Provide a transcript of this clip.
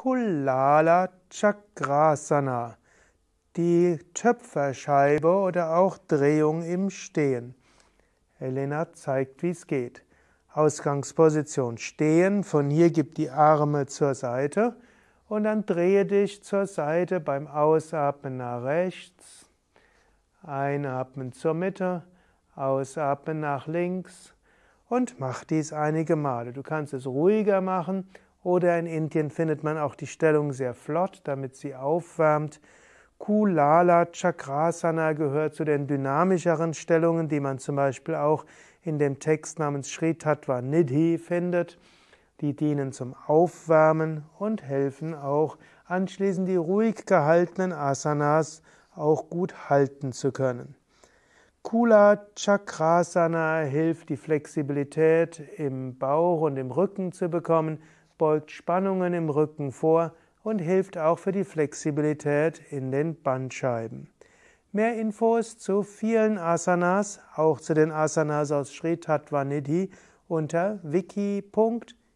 Kulala Chakrasana, die Töpferscheibe oder auch Drehung im Stehen. Elena zeigt, wie es geht. Ausgangsposition stehen, von hier gib die Arme zur Seite und dann drehe dich zur Seite beim Ausatmen nach rechts, einatmen zur Mitte, ausatmen nach links und mach dies einige Male. Du kannst es ruhiger machen oder in Indien findet man auch die Stellung sehr flott, damit sie aufwärmt. Kulala Chakrasana gehört zu den dynamischeren Stellungen, die man zum Beispiel auch in dem Text namens Sri Tattva Nidhi findet. Die dienen zum Aufwärmen und helfen auch, anschließend die ruhig gehaltenen Asanas auch gut halten zu können. Kula Chakrasana hilft, die Flexibilität im Bauch und im Rücken zu bekommen beugt Spannungen im Rücken vor und hilft auch für die Flexibilität in den Bandscheiben. Mehr Infos zu vielen Asanas, auch zu den Asanas aus Sri Tattva Nidhi unter wiki.yoga-vidya.de